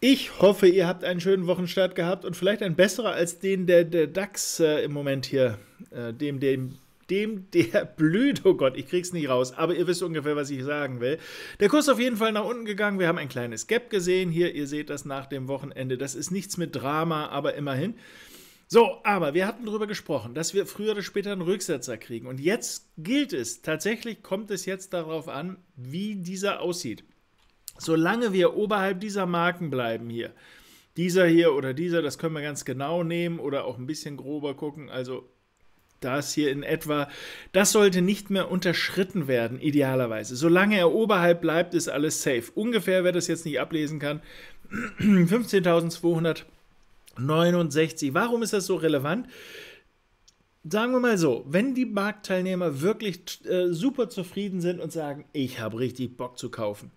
Ich hoffe, ihr habt einen schönen Wochenstart gehabt und vielleicht einen besseren als den der, der DAX äh, im Moment hier, äh, dem, dem, dem der blüht. Oh Gott, ich krieg's nicht raus, aber ihr wisst ungefähr, was ich sagen will. Der Kurs ist auf jeden Fall nach unten gegangen. Wir haben ein kleines Gap gesehen hier. Ihr seht das nach dem Wochenende. Das ist nichts mit Drama, aber immerhin. So, aber wir hatten darüber gesprochen, dass wir früher oder später einen Rücksetzer kriegen. Und jetzt gilt es, tatsächlich kommt es jetzt darauf an, wie dieser aussieht. Solange wir oberhalb dieser Marken bleiben hier, dieser hier oder dieser, das können wir ganz genau nehmen oder auch ein bisschen grober gucken. Also das hier in etwa, das sollte nicht mehr unterschritten werden, idealerweise. Solange er oberhalb bleibt, ist alles safe. Ungefähr, wer das jetzt nicht ablesen kann, 15.269. Warum ist das so relevant? Sagen wir mal so, wenn die Marktteilnehmer wirklich äh, super zufrieden sind und sagen, ich habe richtig Bock zu kaufen,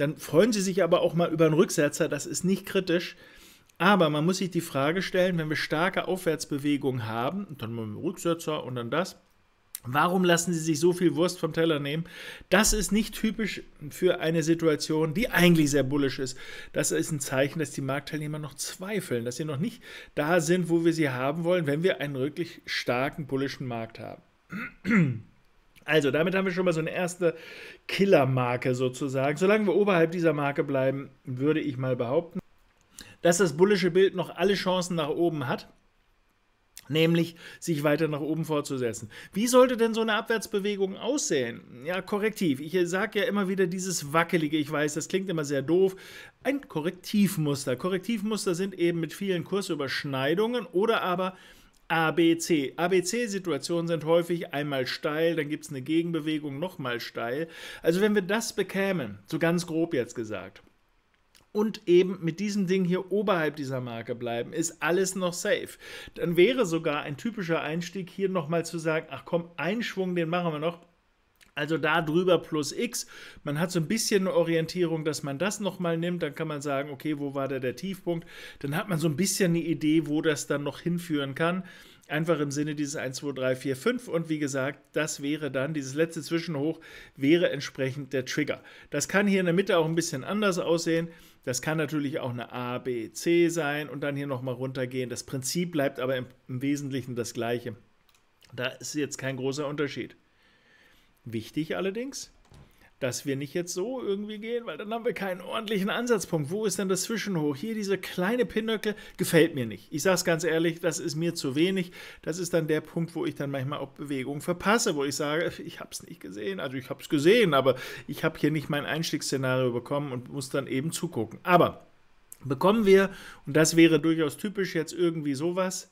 dann freuen sie sich aber auch mal über einen Rücksetzer, das ist nicht kritisch. Aber man muss sich die Frage stellen, wenn wir starke Aufwärtsbewegungen haben, dann mal einen Rücksetzer und dann das, Warum lassen sie sich so viel Wurst vom Teller nehmen? Das ist nicht typisch für eine Situation, die eigentlich sehr bullisch ist. Das ist ein Zeichen, dass die Marktteilnehmer noch zweifeln, dass sie noch nicht da sind, wo wir sie haben wollen, wenn wir einen wirklich starken bullischen Markt haben. Also, damit haben wir schon mal so eine erste Killermarke sozusagen. Solange wir oberhalb dieser Marke bleiben, würde ich mal behaupten, dass das bullische Bild noch alle Chancen nach oben hat nämlich sich weiter nach oben fortzusetzen. Wie sollte denn so eine Abwärtsbewegung aussehen? Ja, korrektiv. Ich sage ja immer wieder dieses wackelige, ich weiß, das klingt immer sehr doof. Ein Korrektivmuster. Korrektivmuster sind eben mit vielen Kursüberschneidungen oder aber ABC. ABC-Situationen sind häufig einmal steil, dann gibt es eine Gegenbewegung nochmal steil. Also wenn wir das bekämen, so ganz grob jetzt gesagt, und eben mit diesem Ding hier oberhalb dieser Marke bleiben, ist alles noch safe. Dann wäre sogar ein typischer Einstieg hier nochmal zu sagen, ach komm, einen Schwung, den machen wir noch also da drüber plus x. Man hat so ein bisschen eine Orientierung, dass man das nochmal nimmt. Dann kann man sagen, okay, wo war da der Tiefpunkt? Dann hat man so ein bisschen eine Idee, wo das dann noch hinführen kann. Einfach im Sinne dieses 1, 2, 3, 4, 5. Und wie gesagt, das wäre dann, dieses letzte Zwischenhoch wäre entsprechend der Trigger. Das kann hier in der Mitte auch ein bisschen anders aussehen. Das kann natürlich auch eine A, B, C sein und dann hier nochmal runtergehen. Das Prinzip bleibt aber im, im Wesentlichen das gleiche. Da ist jetzt kein großer Unterschied. Wichtig allerdings, dass wir nicht jetzt so irgendwie gehen, weil dann haben wir keinen ordentlichen Ansatzpunkt. Wo ist denn das Zwischenhoch? Hier dieser kleine Pinöckel gefällt mir nicht. Ich sage es ganz ehrlich, das ist mir zu wenig. Das ist dann der Punkt, wo ich dann manchmal auch Bewegung verpasse, wo ich sage, ich habe es nicht gesehen. Also ich habe es gesehen, aber ich habe hier nicht mein Einstiegsszenario bekommen und muss dann eben zugucken. Aber bekommen wir, und das wäre durchaus typisch jetzt irgendwie sowas,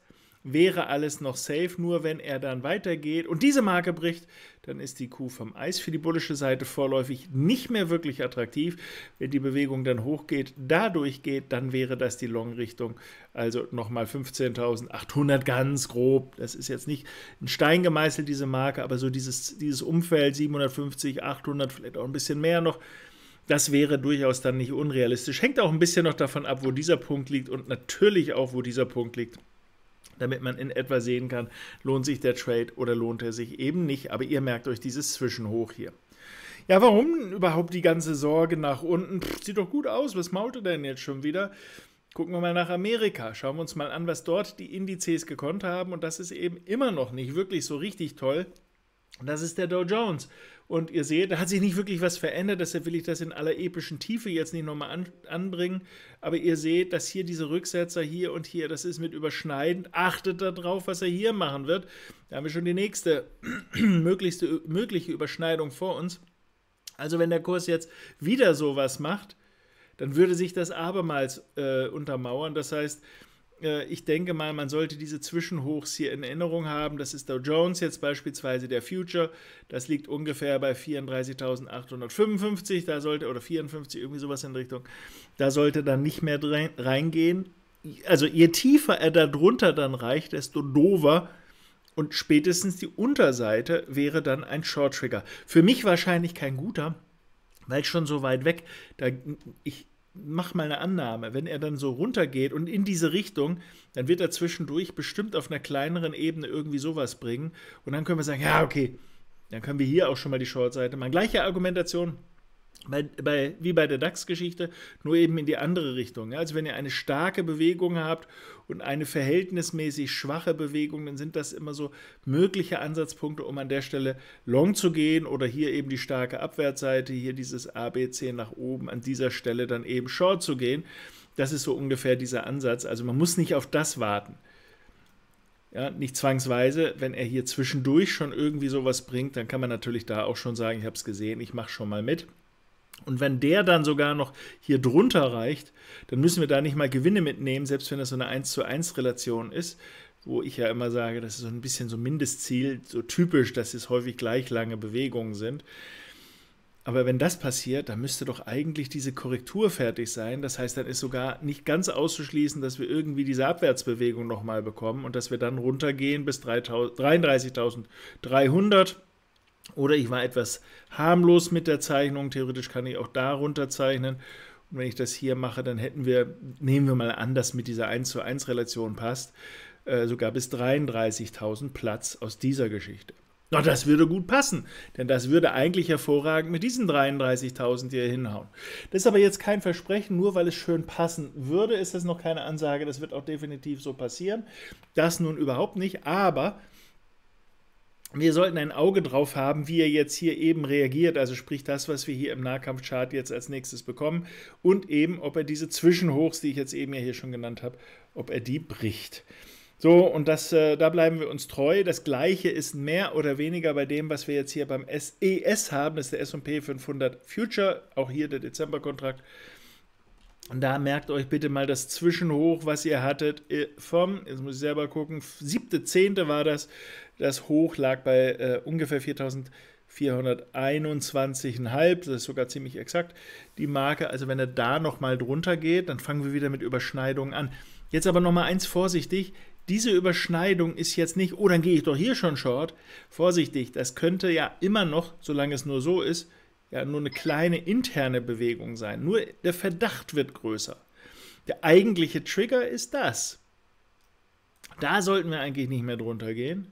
wäre alles noch safe, nur wenn er dann weitergeht und diese Marke bricht, dann ist die Kuh vom Eis für die bullische Seite vorläufig nicht mehr wirklich attraktiv. Wenn die Bewegung dann hochgeht, dadurch geht, dann wäre das die Long-Richtung. Also nochmal 15.800 ganz grob. Das ist jetzt nicht ein Stein gemeißelt, diese Marke, aber so dieses, dieses Umfeld 750, 800, vielleicht auch ein bisschen mehr noch. Das wäre durchaus dann nicht unrealistisch. Hängt auch ein bisschen noch davon ab, wo dieser Punkt liegt und natürlich auch, wo dieser Punkt liegt damit man in etwa sehen kann, lohnt sich der Trade oder lohnt er sich eben nicht. Aber ihr merkt euch dieses Zwischenhoch hier. Ja, warum überhaupt die ganze Sorge nach unten? Pff, sieht doch gut aus, was mault denn jetzt schon wieder? Gucken wir mal nach Amerika, schauen wir uns mal an, was dort die Indizes gekonnt haben. Und das ist eben immer noch nicht wirklich so richtig toll. Das ist der Dow Jones und ihr seht, da hat sich nicht wirklich was verändert, deshalb will ich das in aller epischen Tiefe jetzt nicht nochmal an, anbringen. Aber ihr seht, dass hier diese Rücksetzer hier und hier, das ist mit überschneidend. Achtet darauf, was er hier machen wird. Da haben wir schon die nächste möglichste, mögliche Überschneidung vor uns. Also wenn der Kurs jetzt wieder sowas macht, dann würde sich das abermals äh, untermauern. Das heißt, äh, ich denke mal, man sollte diese Zwischenhochs hier in Erinnerung haben. Das ist Dow Jones jetzt beispielsweise der Future. Das liegt ungefähr bei 34.855. Da sollte, oder 54, irgendwie sowas in Richtung. Da sollte dann nicht mehr reingehen. Also je tiefer er da drunter dann reicht, desto dover. Und spätestens die Unterseite wäre dann ein Short Trigger. Für mich wahrscheinlich kein guter, weil schon so weit weg. Da, ich, mach mal eine Annahme, wenn er dann so runtergeht und in diese Richtung, dann wird er zwischendurch bestimmt auf einer kleineren Ebene irgendwie sowas bringen. Und dann können wir sagen, ja, okay, dann können wir hier auch schon mal die Shortseite machen. Gleiche Argumentation, bei, bei, wie bei der DAX-Geschichte, nur eben in die andere Richtung. Also wenn ihr eine starke Bewegung habt und eine verhältnismäßig schwache Bewegung, dann sind das immer so mögliche Ansatzpunkte, um an der Stelle long zu gehen oder hier eben die starke Abwärtsseite, hier dieses ABC nach oben, an dieser Stelle dann eben short zu gehen. Das ist so ungefähr dieser Ansatz. Also man muss nicht auf das warten. Ja, nicht zwangsweise, wenn er hier zwischendurch schon irgendwie sowas bringt, dann kann man natürlich da auch schon sagen, ich habe es gesehen, ich mache schon mal mit. Und wenn der dann sogar noch hier drunter reicht, dann müssen wir da nicht mal Gewinne mitnehmen, selbst wenn das so eine 1 zu 1 Relation ist, wo ich ja immer sage, das ist so ein bisschen so Mindestziel, so typisch, dass es häufig gleich lange Bewegungen sind. Aber wenn das passiert, dann müsste doch eigentlich diese Korrektur fertig sein. Das heißt, dann ist sogar nicht ganz auszuschließen, dass wir irgendwie diese Abwärtsbewegung nochmal bekommen und dass wir dann runtergehen bis 33.300 oder ich war etwas harmlos mit der Zeichnung. Theoretisch kann ich auch darunter zeichnen. Und wenn ich das hier mache, dann hätten wir, nehmen wir mal an, dass mit dieser 1 zu 1 Relation passt, äh, sogar bis 33.000 Platz aus dieser Geschichte. Na, das würde gut passen, denn das würde eigentlich hervorragend mit diesen 33.000 hier hinhauen. Das ist aber jetzt kein Versprechen, nur weil es schön passen würde, ist das noch keine Ansage, das wird auch definitiv so passieren. Das nun überhaupt nicht, aber wir sollten ein Auge drauf haben, wie er jetzt hier eben reagiert, also sprich das, was wir hier im Nahkampfchart jetzt als nächstes bekommen und eben, ob er diese Zwischenhochs, die ich jetzt eben ja hier schon genannt habe, ob er die bricht. So, und das, äh, da bleiben wir uns treu. Das gleiche ist mehr oder weniger bei dem, was wir jetzt hier beim SES e haben, das ist der SP 500 Future, auch hier der Dezemberkontrakt. kontrakt und da merkt euch bitte mal das Zwischenhoch, was ihr hattet äh, vom, jetzt muss ich selber gucken, siebte, zehnte war das. Das Hoch lag bei äh, ungefähr 4421,5. Das ist sogar ziemlich exakt die Marke. Also wenn er da nochmal drunter geht, dann fangen wir wieder mit Überschneidungen an. Jetzt aber nochmal eins vorsichtig. Diese Überschneidung ist jetzt nicht, oh, dann gehe ich doch hier schon short. Vorsichtig, das könnte ja immer noch, solange es nur so ist, ja nur eine kleine interne Bewegung sein. Nur der Verdacht wird größer. Der eigentliche Trigger ist das. Da sollten wir eigentlich nicht mehr drunter gehen.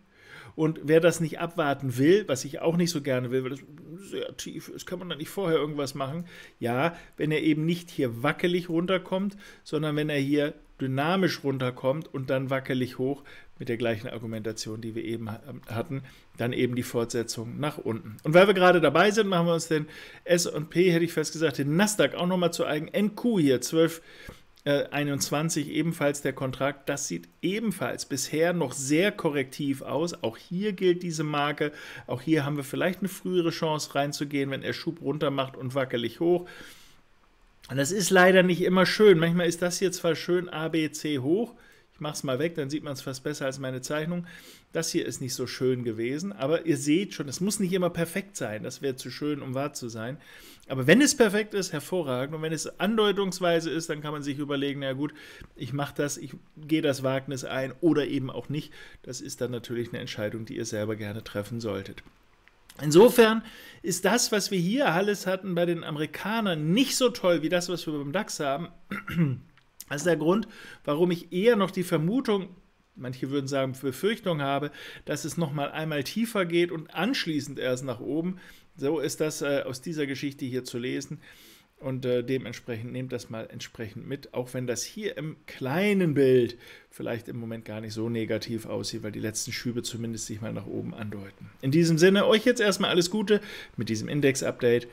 Und wer das nicht abwarten will, was ich auch nicht so gerne will, weil das sehr tief ist, kann man da nicht vorher irgendwas machen. Ja, wenn er eben nicht hier wackelig runterkommt, sondern wenn er hier dynamisch runterkommt und dann wackelig hoch mit der gleichen Argumentation, die wir eben ähm, hatten, dann eben die Fortsetzung nach unten. Und weil wir gerade dabei sind, machen wir uns den S&P, hätte ich fast gesagt, den Nasdaq auch nochmal zu eigen. NQ hier, 12 21 äh, ebenfalls der Kontrakt. Das sieht ebenfalls bisher noch sehr korrektiv aus. Auch hier gilt diese Marke. Auch hier haben wir vielleicht eine frühere Chance reinzugehen, wenn er Schub runter macht und wackelig hoch. Und das ist leider nicht immer schön. Manchmal ist das hier zwar schön ABC hoch. Ich mache es mal weg, dann sieht man es fast besser als meine Zeichnung. Das hier ist nicht so schön gewesen, aber ihr seht schon, es muss nicht immer perfekt sein. Das wäre zu schön, um wahr zu sein. Aber wenn es perfekt ist, hervorragend. Und wenn es andeutungsweise ist, dann kann man sich überlegen, na gut, ich mache das, ich gehe das Wagnis ein oder eben auch nicht. Das ist dann natürlich eine Entscheidung, die ihr selber gerne treffen solltet. Insofern ist das, was wir hier alles hatten bei den Amerikanern, nicht so toll wie das, was wir beim DAX haben. Das ist der Grund, warum ich eher noch die Vermutung, manche würden sagen Befürchtung habe, dass es nochmal einmal tiefer geht und anschließend erst nach oben. So ist das äh, aus dieser Geschichte hier zu lesen. Und äh, dementsprechend nehmt das mal entsprechend mit, auch wenn das hier im kleinen Bild vielleicht im Moment gar nicht so negativ aussieht, weil die letzten Schübe zumindest sich mal nach oben andeuten. In diesem Sinne, euch jetzt erstmal alles Gute mit diesem Index-Update.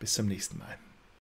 Bis zum nächsten Mal.